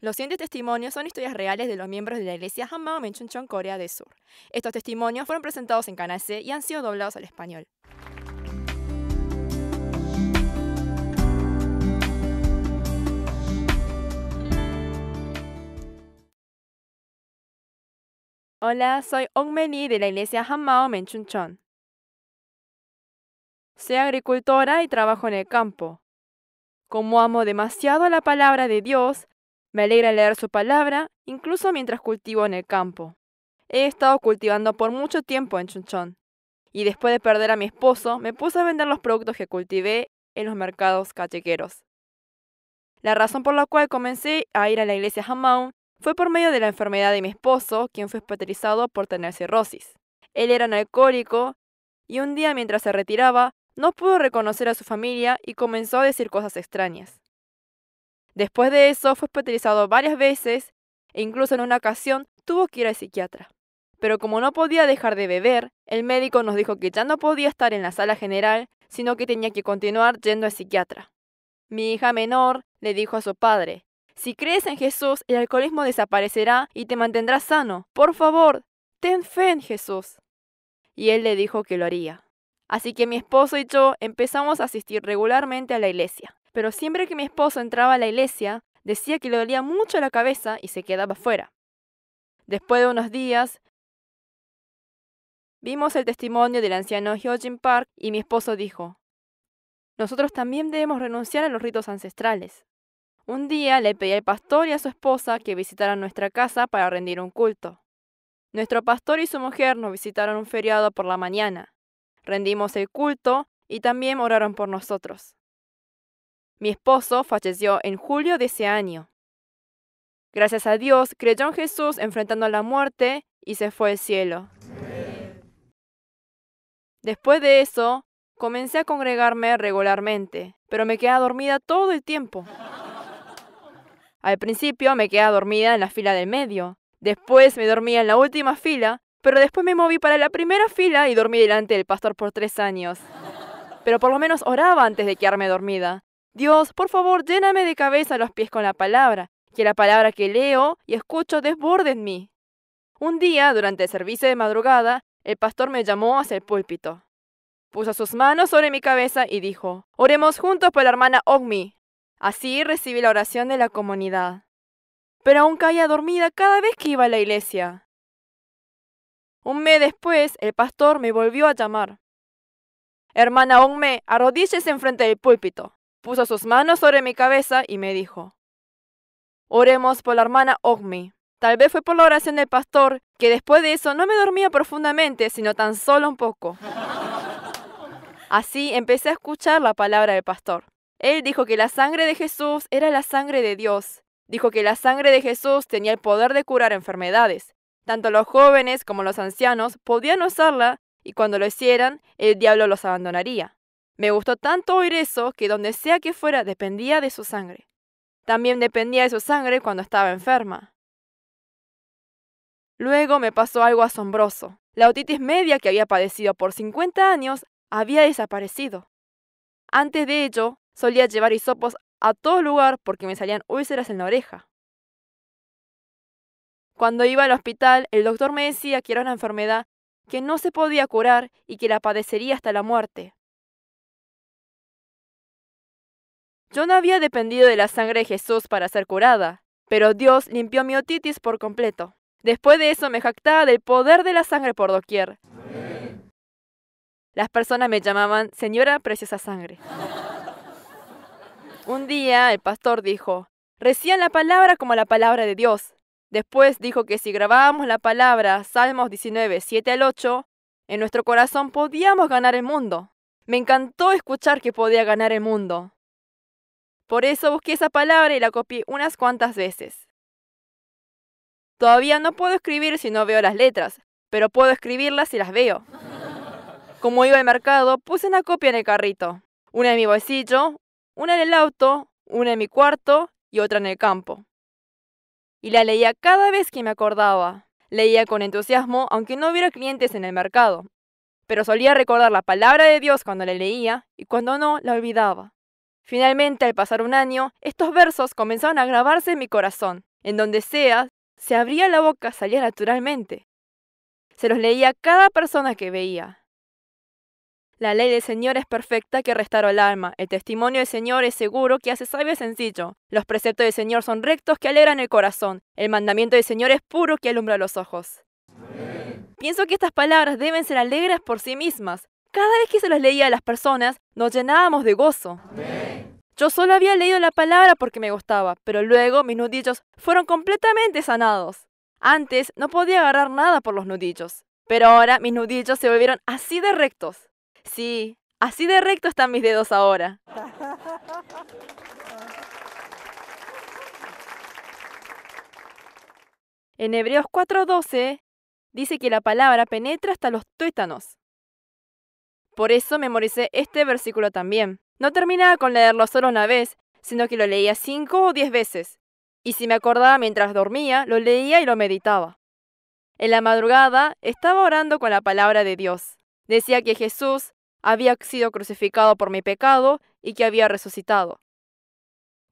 Los siguientes testimonios son historias reales de los miembros de la iglesia Jamao Menchunchon, Corea del Sur. Estos testimonios fueron presentados en Canal y han sido doblados al español. Hola, soy Ongmeni de la iglesia Jamao Menchunchon. Soy agricultora y trabajo en el campo. Como amo demasiado la palabra de Dios, me alegra leer su palabra, incluso mientras cultivo en el campo. He estado cultivando por mucho tiempo en Chunchón. Y después de perder a mi esposo, me puse a vender los productos que cultivé en los mercados cachequeros. La razón por la cual comencé a ir a la iglesia jamón fue por medio de la enfermedad de mi esposo, quien fue hospitalizado por tener cirrosis. Él era un alcohólico y un día mientras se retiraba, no pudo reconocer a su familia y comenzó a decir cosas extrañas. Después de eso fue hospitalizado varias veces e incluso en una ocasión tuvo que ir al psiquiatra. Pero como no podía dejar de beber, el médico nos dijo que ya no podía estar en la sala general, sino que tenía que continuar yendo al psiquiatra. Mi hija menor le dijo a su padre, si crees en Jesús, el alcoholismo desaparecerá y te mantendrás sano. Por favor, ten fe en Jesús. Y él le dijo que lo haría. Así que mi esposo y yo empezamos a asistir regularmente a la iglesia pero siempre que mi esposo entraba a la iglesia, decía que le dolía mucho la cabeza y se quedaba fuera. Después de unos días, vimos el testimonio del anciano Hyojin Park y mi esposo dijo, nosotros también debemos renunciar a los ritos ancestrales. Un día le pedí al pastor y a su esposa que visitaran nuestra casa para rendir un culto. Nuestro pastor y su mujer nos visitaron un feriado por la mañana. Rendimos el culto y también oraron por nosotros. Mi esposo falleció en julio de ese año. Gracias a Dios, creyó en Jesús enfrentando la muerte y se fue al cielo. Después de eso, comencé a congregarme regularmente, pero me quedé dormida todo el tiempo. Al principio me quedé dormida en la fila del medio, después me dormía en la última fila, pero después me moví para la primera fila y dormí delante del pastor por tres años. Pero por lo menos oraba antes de quedarme dormida, Dios, por favor, lléname de cabeza los pies con la palabra, que la palabra que leo y escucho desborde en mí. Un día, durante el servicio de madrugada, el pastor me llamó hacia el púlpito. Puso sus manos sobre mi cabeza y dijo, Oremos juntos por la hermana Ogmi. Así recibí la oración de la comunidad. Pero aún caía dormida cada vez que iba a la iglesia. Un mes después, el pastor me volvió a llamar. Hermana Ogmi, arrodíllese enfrente del púlpito puso sus manos sobre mi cabeza y me dijo, Oremos por la hermana Ogmi. Tal vez fue por la oración del pastor, que después de eso no me dormía profundamente, sino tan solo un poco. Así empecé a escuchar la palabra del pastor. Él dijo que la sangre de Jesús era la sangre de Dios. Dijo que la sangre de Jesús tenía el poder de curar enfermedades. Tanto los jóvenes como los ancianos podían usarla y cuando lo hicieran, el diablo los abandonaría. Me gustó tanto oír eso que donde sea que fuera dependía de su sangre. También dependía de su sangre cuando estaba enferma. Luego me pasó algo asombroso. La otitis media que había padecido por 50 años había desaparecido. Antes de ello, solía llevar hisopos a todo lugar porque me salían úlceras en la oreja. Cuando iba al hospital, el doctor me decía que era una enfermedad que no se podía curar y que la padecería hasta la muerte. Yo no había dependido de la sangre de Jesús para ser curada, pero Dios limpió mi otitis por completo. Después de eso me jactaba del poder de la sangre por doquier. Las personas me llamaban Señora Preciosa Sangre. Un día el pastor dijo, recién la palabra como la palabra de Dios. Después dijo que si grabábamos la palabra Salmos 19, 7 al 8, en nuestro corazón podíamos ganar el mundo. Me encantó escuchar que podía ganar el mundo. Por eso busqué esa palabra y la copié unas cuantas veces. Todavía no puedo escribir si no veo las letras, pero puedo escribirlas si las veo. Como iba al mercado, puse una copia en el carrito. Una en mi bolsillo, una en el auto, una en mi cuarto y otra en el campo. Y la leía cada vez que me acordaba. Leía con entusiasmo, aunque no hubiera clientes en el mercado. Pero solía recordar la palabra de Dios cuando la leía y cuando no, la olvidaba. Finalmente, al pasar un año, estos versos comenzaron a grabarse en mi corazón. En donde sea, se abría la boca, salía naturalmente. Se los leía a cada persona que veía. La ley del Señor es perfecta que restaura el alma. El testimonio del Señor es seguro que hace sabio y sencillo. Los preceptos del Señor son rectos que alegran el corazón. El mandamiento del Señor es puro que alumbra los ojos. Pienso que estas palabras deben ser alegres por sí mismas. Cada vez que se las leía a las personas, nos llenábamos de gozo. Yo solo había leído la palabra porque me gustaba, pero luego mis nudillos fueron completamente sanados. Antes no podía agarrar nada por los nudillos, pero ahora mis nudillos se volvieron así de rectos. Sí, así de rectos están mis dedos ahora. En Hebreos 4:12 dice que la palabra penetra hasta los tuétanos. Por eso memoricé este versículo también. No terminaba con leerlo solo una vez, sino que lo leía cinco o diez veces, y si me acordaba mientras dormía, lo leía y lo meditaba. En la madrugada estaba orando con la palabra de Dios. Decía que Jesús había sido crucificado por mi pecado y que había resucitado.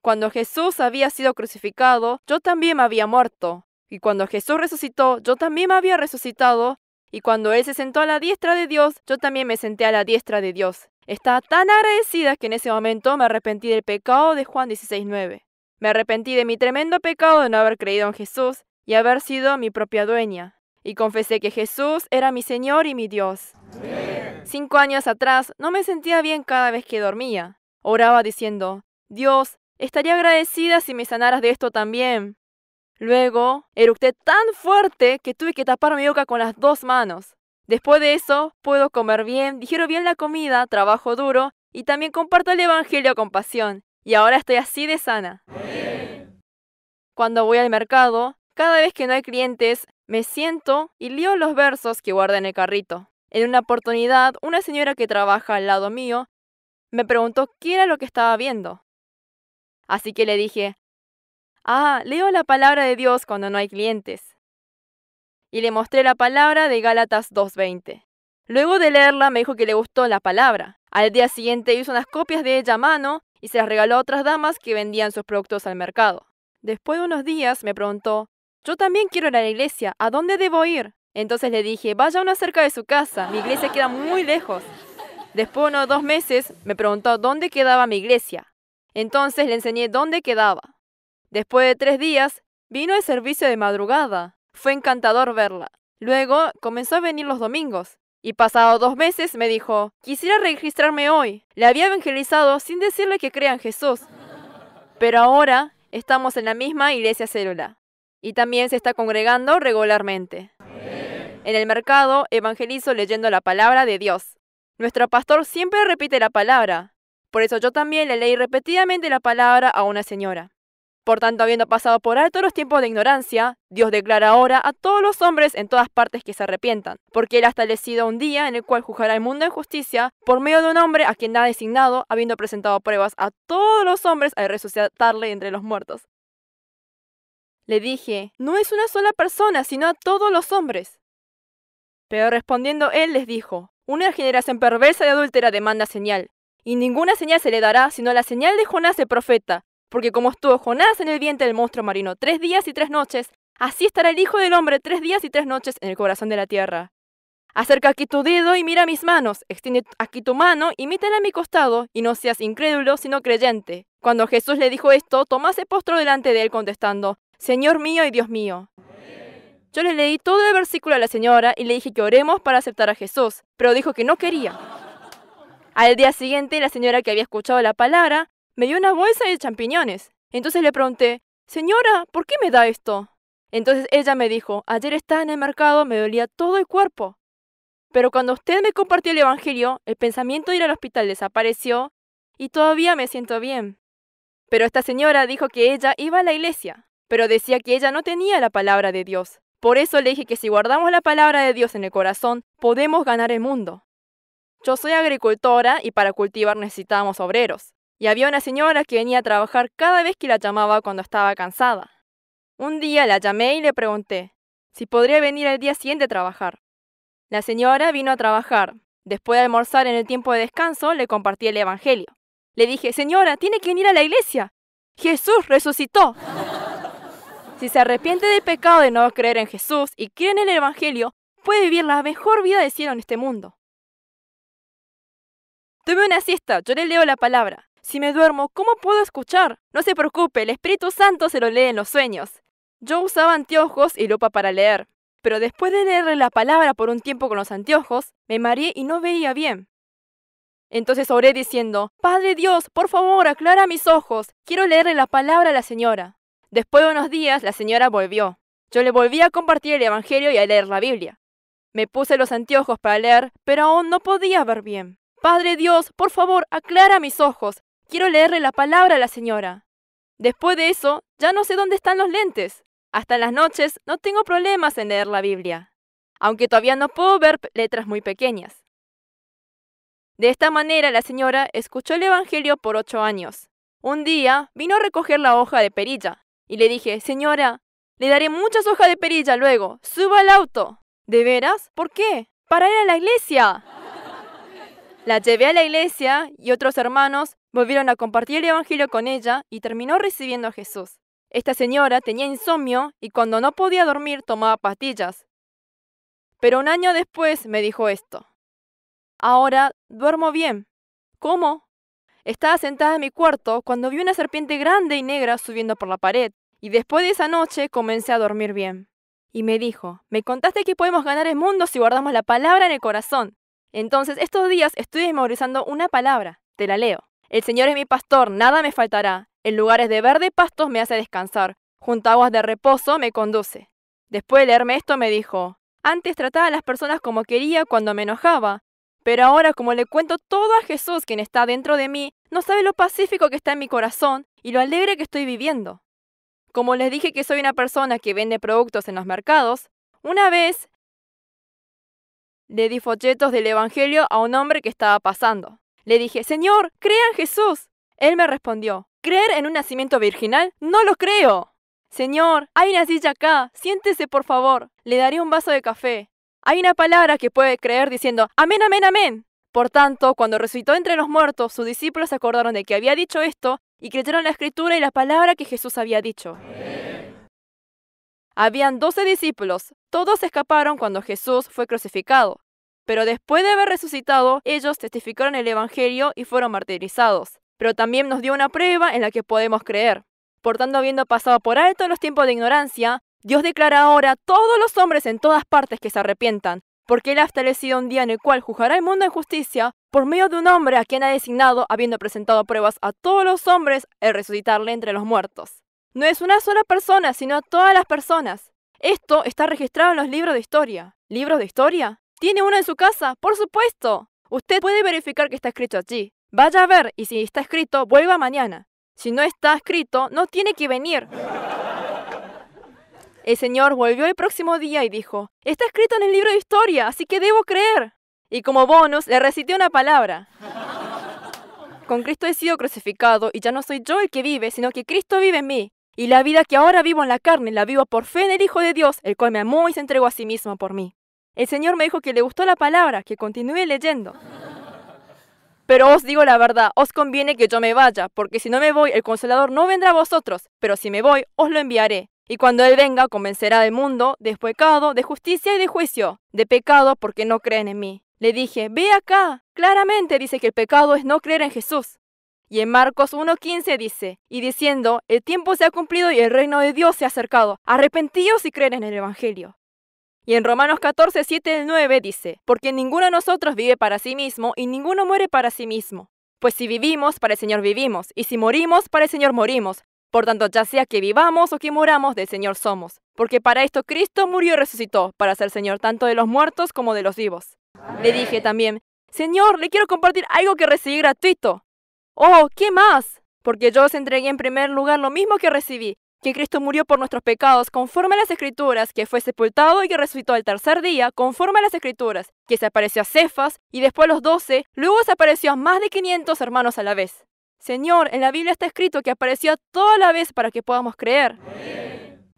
Cuando Jesús había sido crucificado, yo también me había muerto. Y cuando Jesús resucitó, yo también me había resucitado. Y cuando Él se sentó a la diestra de Dios, yo también me senté a la diestra de Dios. Estaba tan agradecida que en ese momento me arrepentí del pecado de Juan 16.9. Me arrepentí de mi tremendo pecado de no haber creído en Jesús y haber sido mi propia dueña. Y confesé que Jesús era mi Señor y mi Dios. Cinco años atrás no me sentía bien cada vez que dormía. Oraba diciendo, Dios, estaría agradecida si me sanaras de esto también. Luego, eructé tan fuerte que tuve que tapar mi boca con las dos manos. Después de eso, puedo comer bien, digiero bien la comida, trabajo duro y también comparto el Evangelio con pasión. Y ahora estoy así de sana. Cuando voy al mercado, cada vez que no hay clientes, me siento y leo los versos que guarda en el carrito. En una oportunidad, una señora que trabaja al lado mío me preguntó qué era lo que estaba viendo. Así que le dije, ah, leo la palabra de Dios cuando no hay clientes y le mostré la palabra de Gálatas 2.20. Luego de leerla me dijo que le gustó la palabra. Al día siguiente hizo unas copias de ella a mano y se las regaló a otras damas que vendían sus productos al mercado. Después de unos días me preguntó, yo también quiero ir a la iglesia, ¿a dónde debo ir? Entonces le dije, vaya una cerca de su casa, mi iglesia queda muy lejos. Después de unos dos meses me preguntó dónde quedaba mi iglesia. Entonces le enseñé dónde quedaba. Después de tres días, vino el servicio de madrugada. Fue encantador verla. Luego comenzó a venir los domingos. Y pasado dos meses me dijo, quisiera registrarme hoy. Le había evangelizado sin decirle que crea en Jesús. Pero ahora estamos en la misma iglesia célula. Y también se está congregando regularmente. En el mercado evangelizo leyendo la palabra de Dios. Nuestro pastor siempre repite la palabra. Por eso yo también le leí repetidamente la palabra a una señora. Por tanto, habiendo pasado por alto los tiempos de ignorancia, Dios declara ahora a todos los hombres en todas partes que se arrepientan, porque Él ha establecido un día en el cual juzgará el mundo en justicia por medio de un hombre a quien ha designado, habiendo presentado pruebas a todos los hombres al resucitarle entre los muertos. Le dije, no es una sola persona, sino a todos los hombres. Pero respondiendo él les dijo, una generación perversa y adúltera demanda señal, y ninguna señal se le dará sino la señal de Jonás el profeta, porque como estuvo Jonás en el vientre del monstruo marino tres días y tres noches, así estará el Hijo del Hombre tres días y tres noches en el corazón de la tierra. Acerca aquí tu dedo y mira mis manos, extiende aquí tu mano y mítela a mi costado, y no seas incrédulo, sino creyente. Cuando Jesús le dijo esto, Tomás se postró delante de él contestando, Señor mío y Dios mío. Yo le leí todo el versículo a la señora y le dije que oremos para aceptar a Jesús, pero dijo que no quería. Al día siguiente, la señora que había escuchado la palabra me dio una bolsa de champiñones. Entonces le pregunté, señora, ¿por qué me da esto? Entonces ella me dijo, ayer estaba en el mercado, me dolía todo el cuerpo. Pero cuando usted me compartió el Evangelio, el pensamiento de ir al hospital desapareció y todavía me siento bien. Pero esta señora dijo que ella iba a la iglesia, pero decía que ella no tenía la palabra de Dios. Por eso le dije que si guardamos la palabra de Dios en el corazón, podemos ganar el mundo. Yo soy agricultora y para cultivar necesitamos obreros y había una señora que venía a trabajar cada vez que la llamaba cuando estaba cansada. Un día la llamé y le pregunté si podría venir el día siguiente a trabajar. La señora vino a trabajar. Después de almorzar en el tiempo de descanso, le compartí el Evangelio. Le dije, señora, tiene que venir a la iglesia. Jesús resucitó. si se arrepiente del pecado de no creer en Jesús y cree en el Evangelio, puede vivir la mejor vida del cielo en este mundo. Tuve una siesta, yo le leo la palabra. Si me duermo, ¿cómo puedo escuchar? No se preocupe, el Espíritu Santo se lo lee en los sueños. Yo usaba anteojos y lupa para leer, pero después de leerle la palabra por un tiempo con los anteojos, me mareé y no veía bien. Entonces oré diciendo, Padre Dios, por favor, aclara mis ojos, quiero leerle la palabra a la señora. Después de unos días, la señora volvió. Yo le volví a compartir el Evangelio y a leer la Biblia. Me puse los anteojos para leer, pero aún no podía ver bien. Padre Dios, por favor, aclara mis ojos, Quiero leerle la palabra a la señora. Después de eso, ya no sé dónde están los lentes. Hasta las noches no tengo problemas en leer la Biblia, aunque todavía no puedo ver letras muy pequeñas. De esta manera la señora escuchó el Evangelio por ocho años. Un día vino a recoger la hoja de perilla y le dije, señora, le daré muchas hojas de perilla luego, suba al auto. ¿De veras? ¿Por qué? Para ir a la iglesia. La llevé a la iglesia y otros hermanos volvieron a compartir el Evangelio con ella y terminó recibiendo a Jesús. Esta señora tenía insomnio y cuando no podía dormir tomaba pastillas. Pero un año después me dijo esto. Ahora duermo bien. ¿Cómo? Estaba sentada en mi cuarto cuando vi una serpiente grande y negra subiendo por la pared, y después de esa noche comencé a dormir bien. Y me dijo, me contaste que podemos ganar el mundo si guardamos la palabra en el corazón. Entonces, estos días estoy memorizando una palabra. Te la leo. El Señor es mi pastor, nada me faltará. En lugares de verde pastos me hace descansar. Junto a aguas de reposo me conduce. Después de leerme esto me dijo, antes trataba a las personas como quería cuando me enojaba, pero ahora como le cuento todo a Jesús quien está dentro de mí, no sabe lo pacífico que está en mi corazón y lo alegre que estoy viviendo. Como les dije que soy una persona que vende productos en los mercados, una vez le di folletos del Evangelio a un hombre que estaba pasando. Le dije, Señor, crea en Jesús. Él me respondió, ¿creer en un nacimiento virginal? No lo creo. Señor, hay una silla acá, siéntese por favor, le daré un vaso de café. Hay una palabra que puede creer diciendo, amén, amén, amén. Por tanto, cuando resucitó entre los muertos, sus discípulos se acordaron de que había dicho esto y creyeron la escritura y la palabra que Jesús había dicho. Habían doce discípulos, todos escaparon cuando Jesús fue crucificado, pero después de haber resucitado, ellos testificaron el Evangelio y fueron martirizados. Pero también nos dio una prueba en la que podemos creer. Por tanto, habiendo pasado por alto los tiempos de ignorancia, Dios declara ahora a todos los hombres en todas partes que se arrepientan, porque Él ha establecido un día en el cual juzgará el mundo en justicia por medio de un hombre a quien ha designado, habiendo presentado pruebas a todos los hombres, el resucitarle entre los muertos. No es una sola persona, sino todas las personas. Esto está registrado en los libros de historia. ¿Libros de historia? ¿Tiene uno en su casa? Por supuesto. Usted puede verificar que está escrito allí. Vaya a ver y si está escrito, vuelva mañana. Si no está escrito, no tiene que venir. El señor volvió el próximo día y dijo, está escrito en el libro de historia, así que debo creer. Y como bonus, le recité una palabra. Con Cristo he sido crucificado y ya no soy yo el que vive, sino que Cristo vive en mí. Y la vida que ahora vivo en la carne la vivo por fe en el Hijo de Dios, el cual me amó y se entregó a sí mismo por mí. El Señor me dijo que le gustó la palabra, que continúe leyendo. Pero os digo la verdad, os conviene que yo me vaya, porque si no me voy, el consolador no vendrá a vosotros, pero si me voy, os lo enviaré. Y cuando Él venga, convencerá del mundo, de pecado, de justicia y de juicio, de pecado porque no creen en mí. Le dije, ve acá, claramente dice que el pecado es no creer en Jesús. Y en Marcos 1.15 dice, y diciendo, el tiempo se ha cumplido y el reino de Dios se ha acercado, arrepentíos y creen en el Evangelio. Y en Romanos 14, 9 dice, porque ninguno de nosotros vive para sí mismo y ninguno muere para sí mismo. Pues si vivimos, para el Señor vivimos, y si morimos, para el Señor morimos. Por tanto, ya sea que vivamos o que moramos, del Señor somos. Porque para esto Cristo murió y resucitó, para ser Señor tanto de los muertos como de los vivos. Le dije también, Señor, le quiero compartir algo que recibí gratuito. Oh, ¿qué más? Porque yo os entregué en primer lugar lo mismo que recibí, que Cristo murió por nuestros pecados conforme a las Escrituras, que fue sepultado y que resucitó al tercer día conforme a las Escrituras, que se apareció a Cefas y después a los doce, luego se apareció a más de 500 hermanos a la vez. Señor, en la Biblia está escrito que apareció a toda la vez para que podamos creer.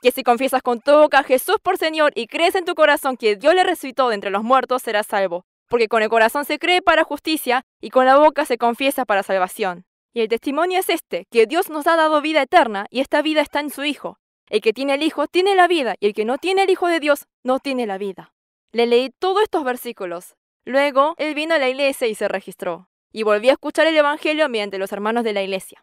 Que si confiesas con tu boca a Jesús por Señor y crees en tu corazón que Dios le resucitó de entre los muertos, serás salvo porque con el corazón se cree para justicia y con la boca se confiesa para salvación. Y el testimonio es este, que Dios nos ha dado vida eterna y esta vida está en su Hijo. El que tiene el Hijo tiene la vida y el que no tiene el Hijo de Dios no tiene la vida. Le leí todos estos versículos. Luego, él vino a la iglesia y se registró. Y volví a escuchar el Evangelio mediante los hermanos de la iglesia.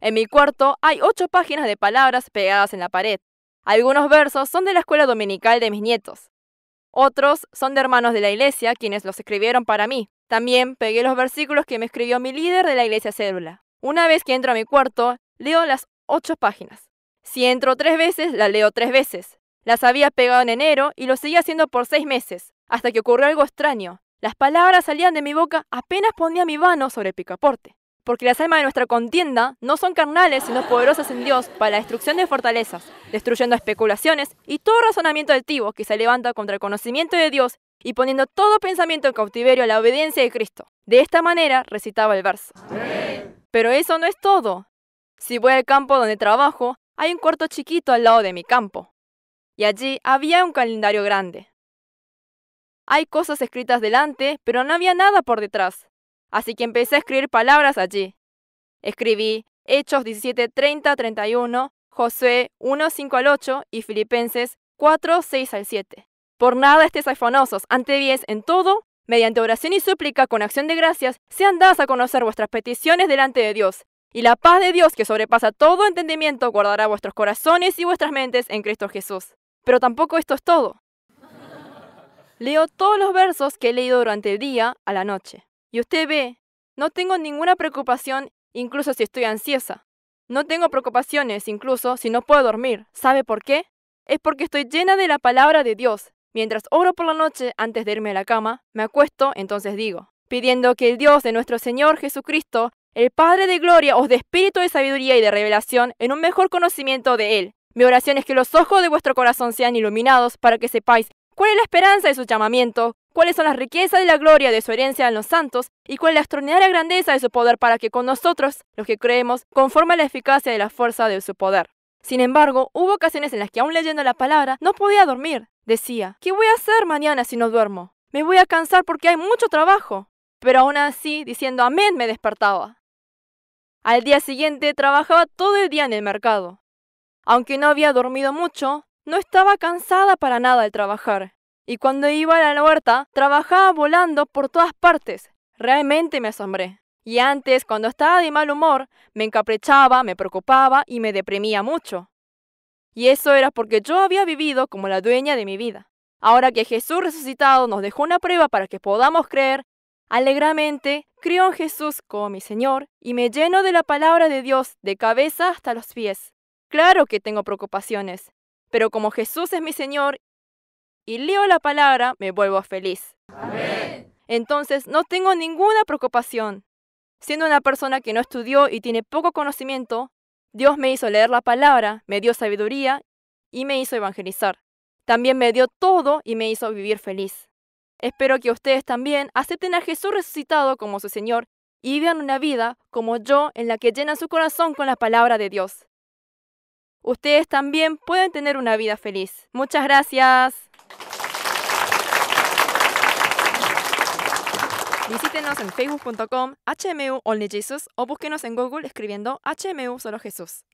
En mi cuarto hay ocho páginas de palabras pegadas en la pared. Algunos versos son de la escuela dominical de mis nietos. Otros son de hermanos de la iglesia, quienes los escribieron para mí. También pegué los versículos que me escribió mi líder de la iglesia Cédula. Una vez que entro a mi cuarto, leo las ocho páginas. Si entro tres veces, las leo tres veces. Las había pegado en enero y lo seguía haciendo por seis meses, hasta que ocurrió algo extraño. Las palabras salían de mi boca apenas ponía mi mano sobre picaporte porque las almas de nuestra contienda no son carnales, sino poderosas en Dios para la destrucción de fortalezas, destruyendo especulaciones y todo razonamiento altivo que se levanta contra el conocimiento de Dios y poniendo todo pensamiento en cautiverio a la obediencia de Cristo. De esta manera recitaba el verso. Pero eso no es todo. Si voy al campo donde trabajo, hay un cuarto chiquito al lado de mi campo. Y allí había un calendario grande. Hay cosas escritas delante, pero no había nada por detrás así que empecé a escribir palabras allí. Escribí Hechos 17, 30, 31, Josué 1, 5 al 8 y Filipenses 4, 6 al 7. Por nada estés afanosos, ante diez en todo, mediante oración y súplica con acción de gracias, sean dadas a conocer vuestras peticiones delante de Dios. Y la paz de Dios que sobrepasa todo entendimiento guardará vuestros corazones y vuestras mentes en Cristo Jesús. Pero tampoco esto es todo. Leo todos los versos que he leído durante el día a la noche. Y usted ve, no tengo ninguna preocupación incluso si estoy ansiosa. No tengo preocupaciones incluso si no puedo dormir. ¿Sabe por qué? Es porque estoy llena de la palabra de Dios. Mientras oro por la noche antes de irme a la cama, me acuesto, entonces digo, pidiendo que el Dios de nuestro Señor Jesucristo, el Padre de Gloria, os dé espíritu de sabiduría y de revelación en un mejor conocimiento de Él. Mi oración es que los ojos de vuestro corazón sean iluminados para que sepáis cuál es la esperanza de su llamamiento, cuáles son las riquezas y la gloria de su herencia en los santos, y cuál es la extraordinaria grandeza de su poder para que con nosotros, los que creemos, conforme la eficacia de la fuerza de su poder. Sin embargo, hubo ocasiones en las que aún leyendo la palabra no podía dormir. Decía, ¿qué voy a hacer mañana si no duermo? Me voy a cansar porque hay mucho trabajo. Pero aún así, diciendo amén, me despertaba. Al día siguiente trabajaba todo el día en el mercado. Aunque no había dormido mucho, no estaba cansada para nada al trabajar y cuando iba a la huerta trabajaba volando por todas partes. Realmente me asombré. Y antes, cuando estaba de mal humor, me encaprichaba, me preocupaba y me deprimía mucho. Y eso era porque yo había vivido como la dueña de mi vida. Ahora que Jesús resucitado nos dejó una prueba para que podamos creer, alegramente creo en Jesús como mi Señor y me lleno de la palabra de Dios de cabeza hasta los pies. Claro que tengo preocupaciones, pero como Jesús es mi Señor y leo la palabra, me vuelvo feliz. Amén. Entonces no tengo ninguna preocupación. Siendo una persona que no estudió y tiene poco conocimiento, Dios me hizo leer la palabra, me dio sabiduría y me hizo evangelizar. También me dio todo y me hizo vivir feliz. Espero que ustedes también acepten a Jesús resucitado como su Señor y vivan una vida como yo en la que llenan su corazón con la palabra de Dios. Ustedes también pueden tener una vida feliz. Muchas gracias. Visítenos en facebook.com HMU Only Jesus o búsquenos en Google escribiendo HMU Solo Jesús.